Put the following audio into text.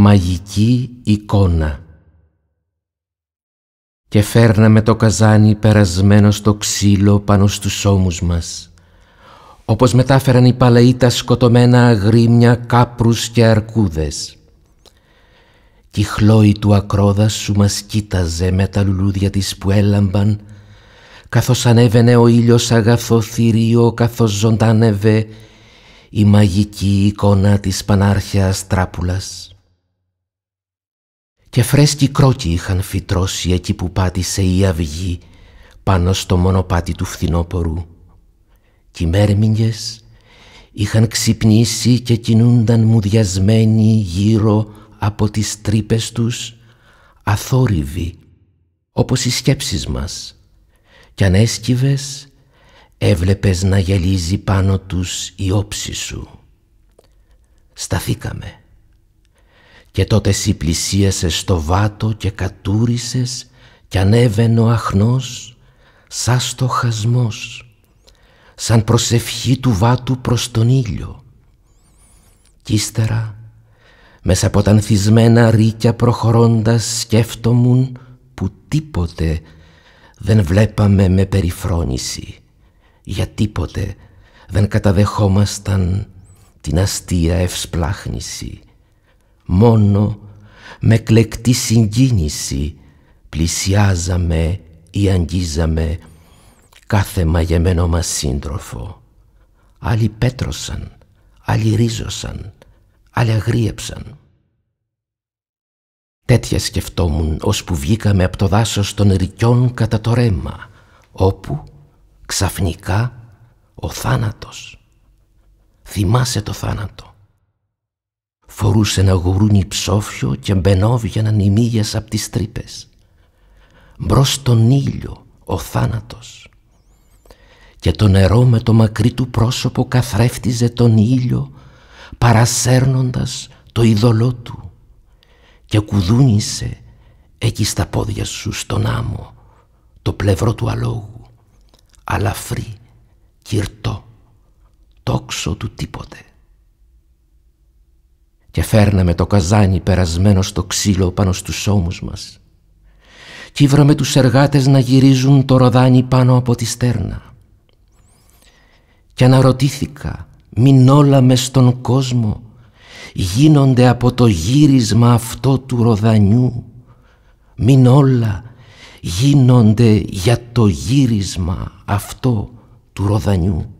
μαγική εικόνα. Και φέρναμε το καζάνι περασμένο στο ξύλο πάνω στους ώμους μας, όπως μετάφεραν οι παλαιοί τα σκοτωμένα αγρίμια κάπρους και αρκούδες. Κι η χλόη του ακρόδασου μας κοίταζε με τα λουλούδια της που έλαμπαν, καθώς ανέβαινε ο ήλιος αγαθό θηρίο, καθώς ζωντάνευε η μαγική εικόνα της πανάρχιας τράπουλας και φρέσκοι κρόκοι είχαν φυτρώσει εκεί που πάτησε η αυγή πάνω στο μονοπάτι του φθινόπορου. Και οι μέρμηγες είχαν ξυπνήσει και κινούνταν μουδιασμένοι γύρω από τις τρύπες τους αθόρυβοι όπως οι σκέψεις μας κι αν έσκυβες έβλεπες να γελίζει πάνω τους η όψη σου. Σταθήκαμε και τότε εσύ πλησίασες στο βάτο και κατούρισες κι ανέβαινε ο αχνός σαν χασμός, σαν προσευχή του βάτου προς τον ήλιο. Κι ύστερα, μέσα από τα ανθισμένα ρίκια προχωρώντας σκέφτομουν που τίποτε δεν βλέπαμε με περιφρόνηση, για τίποτε δεν καταδεχόμασταν την αστεία ευσπλάχνηση μόνο με κλεκτή συγκίνηση πλησιάζαμε ή αγγίζαμε κάθε μαγεμένο μας σύντροφο. Άλλοι πέτρωσαν, άλλοι ρίζωσαν, άλλοι αγρίεψαν. Τέτοια σκεφτόμουν ώσπου βγήκαμε από το δάσος των ρικιών κατά το ρέμα, όπου ξαφνικά ο θάνατος. Θυμάσαι το θάνατο. Φορούσε ένα γουρούνι ψόφιο και μπαινόβγαιναν οι μύγες απ' τις τρύπες. Μπρος τον ήλιο ο θάνατος. Και το νερό με το μακρύ του πρόσωπο καθρέφτιζε τον ήλιο παρασέρνοντας το ειδωλό του και κουδούνισε εκεί στα πόδια σου στον άμμο το πλευρό του αλόγου αλαφρύ, κυρτό, τόξο του τίποτε και φέρναμε το καζάνι περασμένο στο ξύλο πάνω στους ώμους μας. Κι βρώμε τους εργάτες να γυρίζουν το ροδάνι πάνω από τη στέρνα. και αναρωτήθηκα, μην όλα μες στον κόσμο γίνονται από το γύρισμα αυτό του ροδανιού, μην όλα γίνονται για το γύρισμα αυτό του ροδανιού.